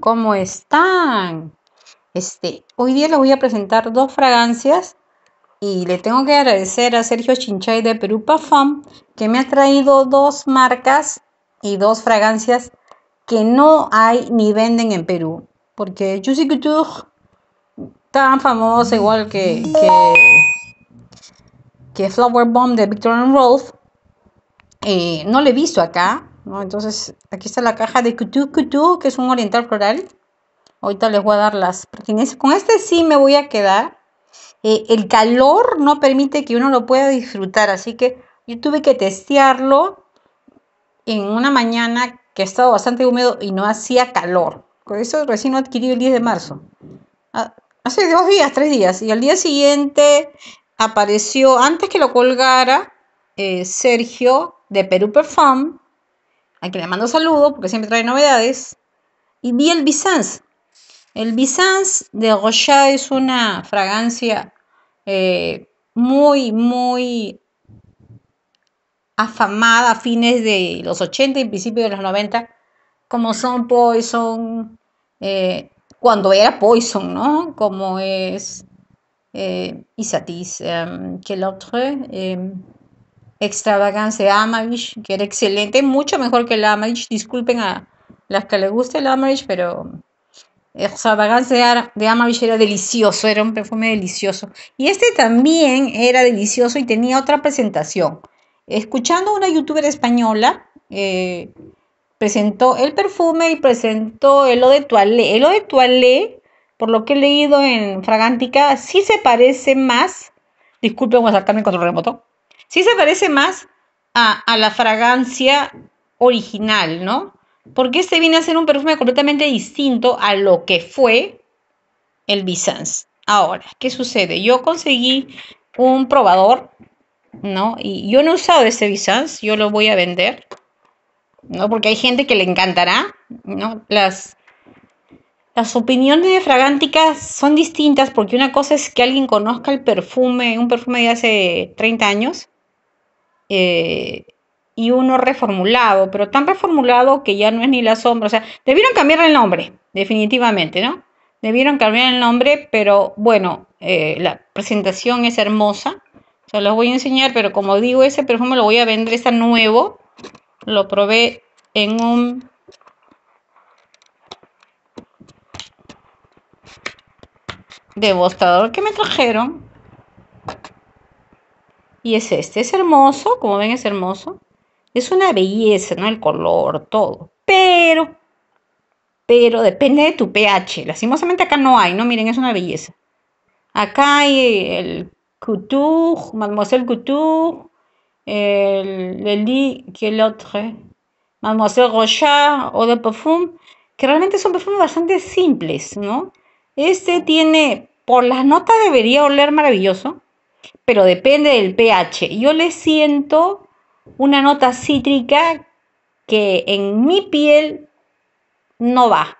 ¿Cómo están? Este, hoy día les voy a presentar dos fragancias y le tengo que agradecer a Sergio Chinchay de Perú Parfum que me ha traído dos marcas y dos fragancias que no hay ni venden en Perú. Porque Juicy Couture, tan famosa igual que, que, Flower Bomb de Victor and Rolf, eh, no le he visto acá. Entonces, aquí está la caja de Kutu Kutu, que es un oriental floral. Ahorita les voy a dar las pertinencias. Con este sí me voy a quedar. Eh, el calor no permite que uno lo pueda disfrutar, así que yo tuve que testearlo en una mañana que ha estado bastante húmedo y no hacía calor. Por eso recién lo adquirí el 10 de marzo. Ah, hace dos días, tres días. Y al día siguiente apareció, antes que lo colgara, eh, Sergio de Perú Perfum a quien le mando saludo porque siempre trae novedades, y vi el Bizance. El Bizance de Rochard es una fragancia eh, muy, muy afamada a fines de los 80 y principios de los 90, como son Poison, eh, cuando era Poison, ¿no? Como es eh, Isatis, em, que otro eh, extravagance de que era excelente, mucho mejor que el Amavish Disculpen a las que les gusta el Amavish pero extravagance de Amavish era delicioso, era un perfume delicioso. Y este también era delicioso y tenía otra presentación. Escuchando una youtuber española, eh, presentó el perfume y presentó el eau de Toilette. El eau de Toilette, por lo que he leído en Fragántica, sí se parece más. Disculpen, voy a sacarme el control remoto sí se parece más a, la fragancia original, ¿no? Porque este viene a ser un perfume completamente distinto a lo que fue el Bizance. Ahora, ¿qué sucede? Yo conseguí un probador, ¿no? Y yo no he usado este Bizance, yo lo voy a vender, ¿no? Porque hay gente que le encantará, ¿no? Las, las opiniones de fragánticas son distintas porque una cosa es que alguien conozca el perfume, un perfume de hace 30 años, eh, y uno reformulado, pero tan reformulado que ya no es ni la sombra. O sea, debieron cambiar el nombre, definitivamente, ¿no? Debieron cambiar el nombre, pero bueno, eh, la presentación es hermosa. Se los voy a enseñar, pero como digo, ese perfume lo voy a vender, está nuevo. Lo probé en un debostador que me trajeron y es este, es hermoso, como ven es hermoso. Es una belleza, ¿no? El color, todo. Pero, pero depende de tu pH. Lastimosamente acá no hay, ¿no? Miren, es una belleza. Acá hay el Couture, Mademoiselle Couture, el Lely, que el otro, eh, Mademoiselle Rochard, o de perfume que realmente son perfumes bastante simples, ¿no? Este tiene, por las notas debería oler maravilloso, pero depende del pH. Yo le siento una nota cítrica que en mi piel no va,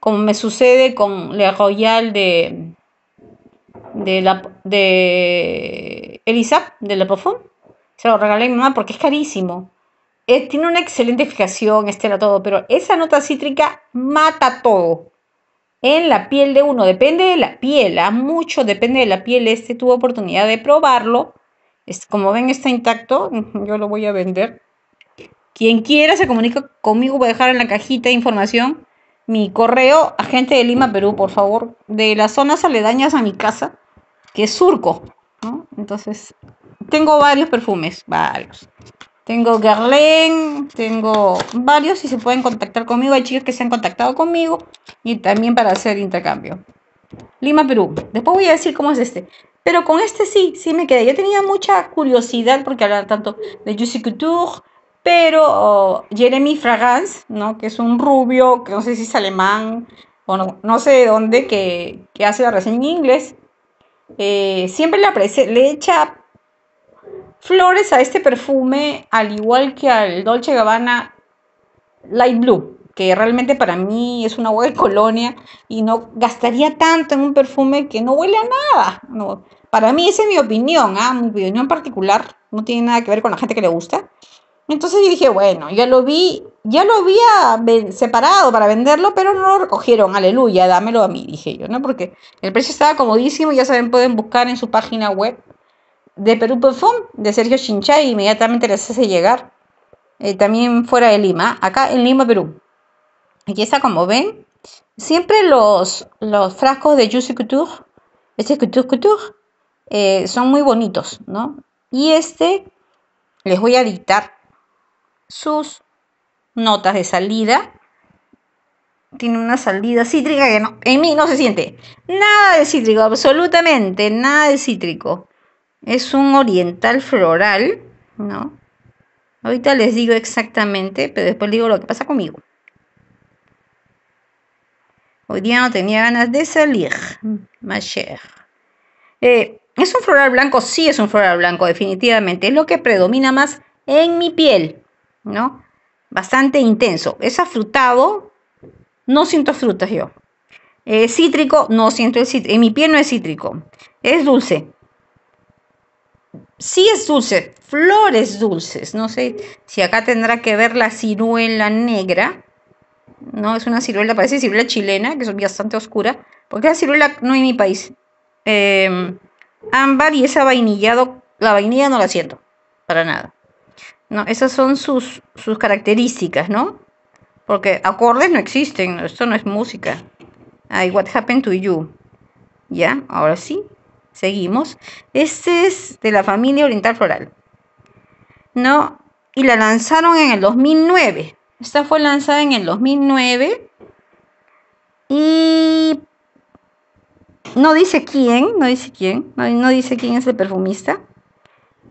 como me sucede con la Royal de, de, de Elisa, de la Se lo regalé a mamá porque es carísimo. Eh, tiene una excelente fijación, estela todo, pero esa nota cítrica mata todo en la piel de uno. Depende de la piel, a ¿ah? mucho depende de la piel. Este tuve oportunidad de probarlo. Es como ven, está intacto. Yo lo voy a vender. Quien quiera se comunica conmigo. Voy a dejar en la cajita de información mi correo, agente de Lima, Perú, por favor, de las zonas aledañas a mi casa, que es surco. Entonces, tengo varios perfumes, varios. Tengo Garlen, tengo varios y se pueden contactar conmigo. Hay chicas que se han contactado conmigo y también para hacer intercambio. Lima, Perú. Después voy a decir cómo es este. Pero con este sí, sí me quedé. Yo tenía mucha curiosidad porque hablaba tanto de Juicy Couture, pero oh, Jeremy Fragrance, ¿no? Que es un rubio, que no sé si es alemán o no, sé de dónde, que, hace la reseña en inglés. Eh, siempre le, le echa flores a este perfume, al igual que al Dolce Gabbana Light Blue, que realmente para mí es una hueá de colonia y no gastaría tanto en un perfume que no huele a nada. No, para mí esa es mi opinión, ¿ah? mi opinión particular, no tiene nada que ver con la gente que le gusta. Entonces yo dije, bueno, ya lo vi, ya lo había separado para venderlo, pero no lo recogieron, aleluya, dámelo a mí, dije yo, ¿no? Porque el precio estaba comodísimo, ya saben, pueden buscar en su página web de Perú Perfum de Sergio Chinchay, inmediatamente les hace llegar. Eh, también fuera de Lima, acá en Lima, Perú. Aquí está, como ven, siempre los, los frascos de Juicy Couture, este Couture Couture, eh, son muy bonitos, ¿no? Y este, les voy a dictar sus notas de salida. Tiene una salida cítrica que no, en mí no se siente. Nada de cítrico, absolutamente nada de cítrico. Es un oriental floral, ¿no? Ahorita les digo exactamente, pero después digo lo que pasa conmigo. Hoy día no tenía ganas de salir, ma eh, ¿Es un floral blanco? Sí, es un floral blanco, definitivamente. Es lo que predomina más en mi piel, ¿no? Bastante intenso. Es afrutado, no siento frutas yo. Es cítrico, no siento el cítrico. En mi piel no es cítrico. Es dulce, sí es dulce, flores dulces. No sé si acá tendrá que ver la ciruela negra. No, es una ciruela, parece ciruela chilena, que es bastante oscura. Porque la ciruela no en mi país. Em, ámbar y esa vainillado, la vainilla no la siento, para nada. No, esas son sus, sus características, ¿no? Porque acordes no existen, esto no es música. Ay, what happened to you? ¿Ya? Ahora sí seguimos. Este es de la familia Oriental Floral. ¿No? Y la lanzaron en el 2009. Esta fue lanzada en el 2009. Y no dice quién, no dice quién, no, dice quién es el perfumista.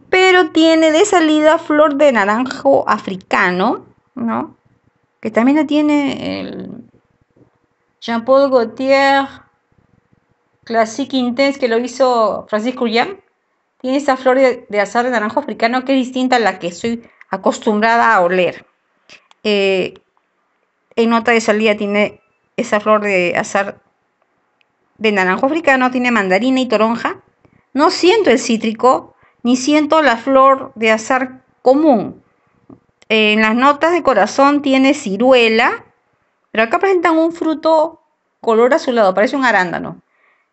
Pero tiene de salida flor de naranjo africano, ¿no? Que también la tiene el Jean-Paul Gaultier Classique Intense que lo hizo Francisco Ullán, tiene esa flor de, azar de naranjo africano que es distinta a la que estoy acostumbrada a oler. Eh, en nota de salida tiene esa flor de azar de naranjo africano, tiene mandarina y toronja. No siento el cítrico, ni siento la flor de azar común. en las notas de corazón tiene ciruela, pero acá presentan un fruto color azulado, parece un arándano.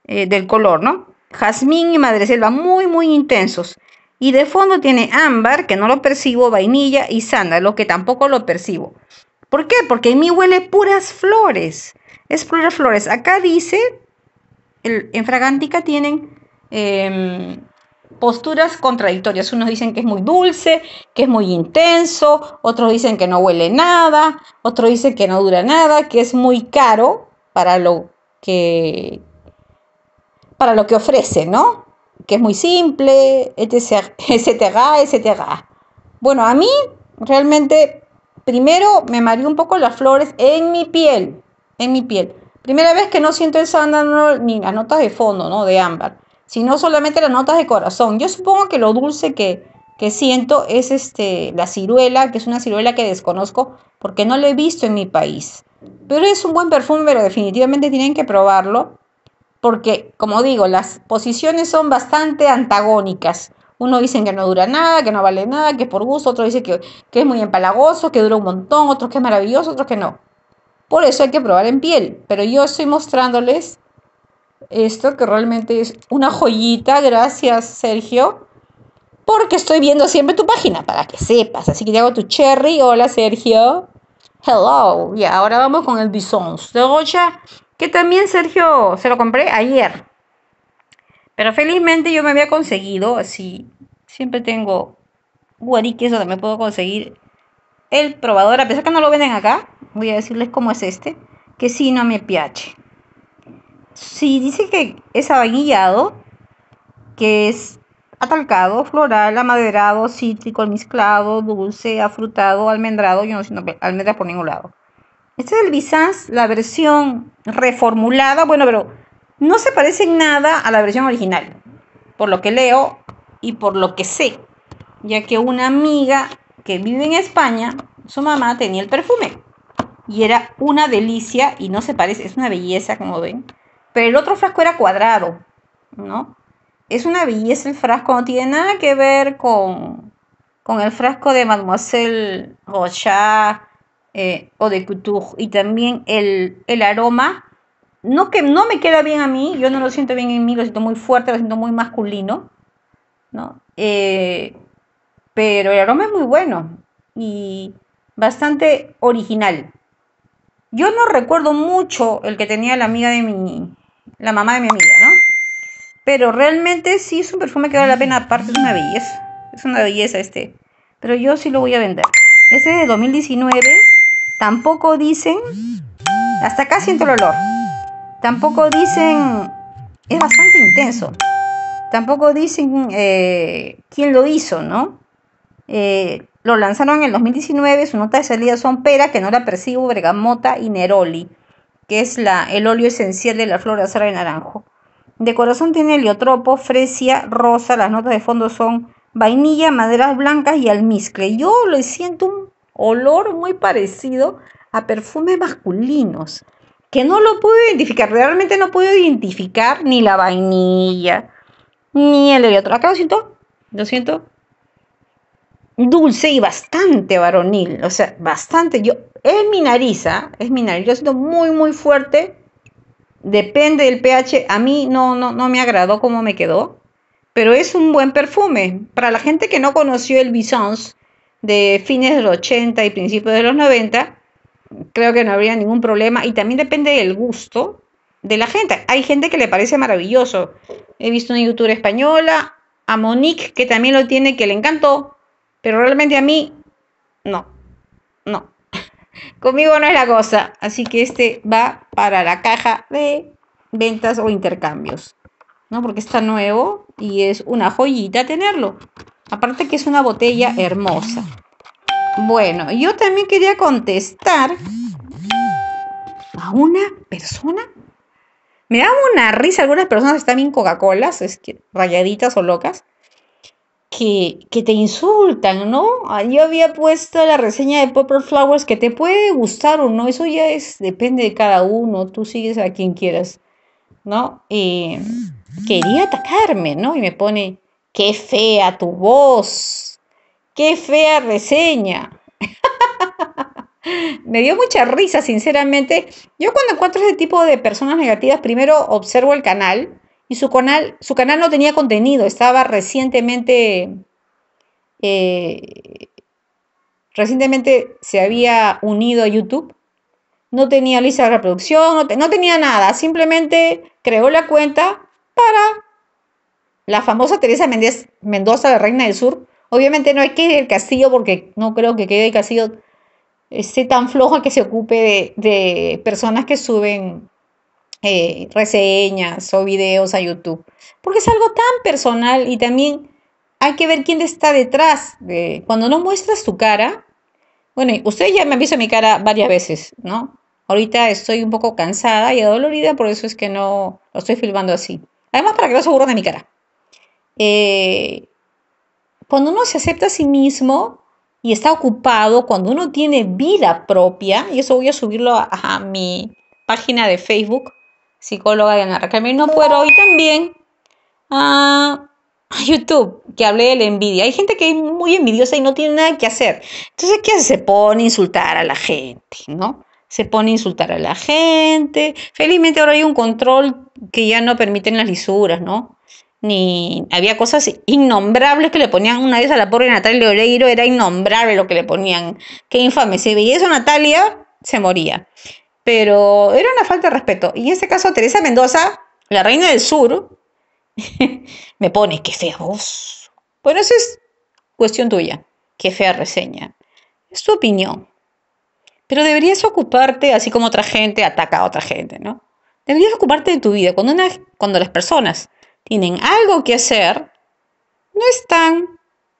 Eh, del color, ¿no? Jazmín y madreselva, muy, muy intensos. Y de fondo tiene ámbar, que no lo percibo, vainilla y sándalo, que tampoco lo percibo. ¿Por qué? Porque en mí huele puras flores. Es puras flores. Acá dice, en Fragántica tienen em, posturas contradictorias. Unos dicen que es muy dulce, que es muy intenso, otros dicen que no huele nada, otros dicen que no dura nada, que es muy caro para lo que, para lo que ofrece, ¿no? Que es muy simple, etcétera, etcétera, Bueno, a mí realmente primero me mareó un poco las flores en mi piel, en mi piel. Primera vez que no siento el sándalo ni las notas de fondo, ¿no? De ámbar, sino solamente las notas de corazón. Yo supongo que lo dulce que, que siento es este, la ciruela, que es una ciruela que desconozco porque no la he visto en mi país. Pero es un buen perfume, pero definitivamente tienen que probarlo porque, como digo, las posiciones son bastante antagónicas. Uno dice que no dura nada, que no vale nada, que es por gusto, Otro dice que, es muy empalagoso, que dura un montón, otros que es maravilloso, otros que no. Por eso hay que probar en piel, pero yo estoy mostrándoles esto que realmente es una joyita, gracias Sergio, porque estoy viendo siempre tu página, para que sepas. Así que te hago tu cherry, hola Sergio. Hello, y ahora vamos con el bisons de Rocha que también Sergio se lo compré ayer. Pero felizmente yo me había conseguido, así, siempre tengo guariques eso también puedo conseguir el probador, a pesar que no lo venden acá, voy a decirles cómo es este, que si no me piache. Si dice que es vainillado, que es atalcado, floral, amaderado, cítrico, mezclado, dulce, afrutado, almendrado, yo no siento almendra por ningún lado. Este es el Bizans, la versión reformulada, bueno, pero no se parece en nada a la versión original, por lo que leo y por lo que sé, ya que una amiga que vive en España, su mamá tenía el perfume y era una delicia y no se parece, es una belleza como ven, pero el otro frasco era cuadrado, ¿no? Es una belleza el frasco, no tiene nada que ver con, con el frasco de Mademoiselle Rochard eh, o de couture. Y también el, aroma, no que no me queda bien a mí, yo no lo siento bien en mí, lo siento muy fuerte, lo siento muy masculino, ¿no? Eh, pero el aroma es muy bueno y bastante original. Yo no recuerdo mucho el que tenía la amiga de mi, la mamá de mi amiga, ¿no? Pero realmente sí es un perfume que vale la pena, aparte es una belleza, es una belleza este. Pero yo sí lo voy a vender. Este es de 2019 Tampoco dicen, hasta acá siento el olor. Tampoco dicen, es bastante intenso. Tampoco dicen eh, quién lo hizo, ¿no? Eh, lo lanzaron en 2019, su nota de salida son pera, que no la percibo, bergamota y neroli, que es la, el óleo esencial de la flor de de naranjo. De corazón tiene heliotropo, fresia, rosa, las notas de fondo son vainilla, maderas blancas y almizcle. Yo lo siento un olor muy parecido a perfumes masculinos, que no lo pude identificar, realmente no pude identificar ni la vainilla, ni el otro. Acá lo siento, lo siento, dulce y bastante varonil, o sea, bastante. Yo, es mi nariz, ¿ah? es mi nariz, yo siento muy, muy fuerte. Depende del pH, a mí no, no, no me agradó cómo me quedó, pero es un buen perfume. Para la gente que no conoció el Bisons, de fines de los 80 y principios de los 90, creo que no habría ningún problema. Y también depende del gusto de la gente. Hay gente que le parece maravilloso. He visto una youtuber española, a Monique, que también lo tiene, que le encantó, pero realmente a mí, no, no. Conmigo no es la cosa. Así que este va para la caja de ventas o intercambios. ¿no? Porque está nuevo y es una joyita tenerlo. Aparte que es una botella hermosa. Bueno, yo también quería contestar a una persona. Me da una risa algunas personas están en coca cola es que, rayaditas o locas, que, te insultan, ¿no? Ah, yo había puesto la reseña de Popper Flowers que te puede gustar o no, eso ya es, depende de cada uno, tú sigues a quien quieras, ¿no? Eh, quería atacarme, ¿no? Y me pone, Qué fea tu voz. Qué fea reseña. Me dio mucha risa, sinceramente. Yo cuando encuentro ese tipo de personas negativas, primero observo el canal y su canal, su canal no tenía contenido, estaba recientemente, eh, recientemente se había unido a YouTube. No tenía lista de reproducción, no tenía nada, simplemente creó la cuenta para la famosa Teresa Mendoza, la reina del sur. Obviamente no hay que ir al castillo porque no creo que quede el castillo esté tan flojo que se ocupe de, personas que suben eh, reseñas o videos a YouTube. Porque es algo tan personal y también hay que ver quién está detrás. De, cuando no muestras tu cara, bueno, usted ya me ha visto mi cara varias veces, ¿no? Ahorita estoy un poco cansada y adolorida, por eso es que no lo estoy filmando así. Además, para que no se burlen de mi cara. Eh, cuando uno se acepta a sí mismo y está ocupado, cuando uno tiene vida propia, y eso voy a subirlo a, mi página de Facebook, psicóloga y no puedo y también a YouTube, que hablé de la envidia. Hay gente que es muy envidiosa y no tiene nada que hacer. Entonces, ¿qué hace? Se pone a insultar a la gente, ¿no? Se pone a insultar a la gente. Felizmente ahora hay un control que ya no permiten las lisuras, ¿no? ni había cosas innombrables que le ponían una vez a la pobre Natalia Oreiro, era innombrable lo que le ponían, qué infame, si veía eso Natalia, se moría. Pero era una falta de respeto. Y en este caso, Teresa Mendoza, la reina del sur, me pone, qué fea voz. Bueno, eso es cuestión tuya, qué fea reseña. Es tu opinión. Pero deberías ocuparte, así como otra gente ataca a otra gente, ¿no? Deberías ocuparte de tu vida. Cuando, cuando las personas tienen algo que hacer, no están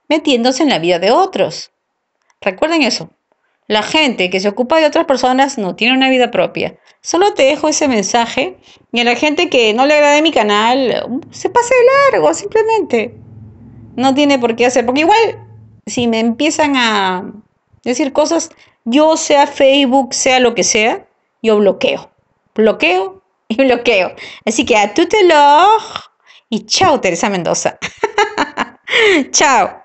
metiéndose en la vida de otros. Recuerden eso. La gente que se ocupa de otras personas no tiene una vida propia. Solo te dejo ese mensaje y a la gente que no le agrade mi canal, um, se pase largo simplemente. No tiene por qué hacer, porque igual si me empiezan a decir cosas, yo sea Facebook, sea lo que sea, yo bloqueo. Bloqueo y bloqueo. Así que a tu telog. Y chao, Teresa Mendoza. chao.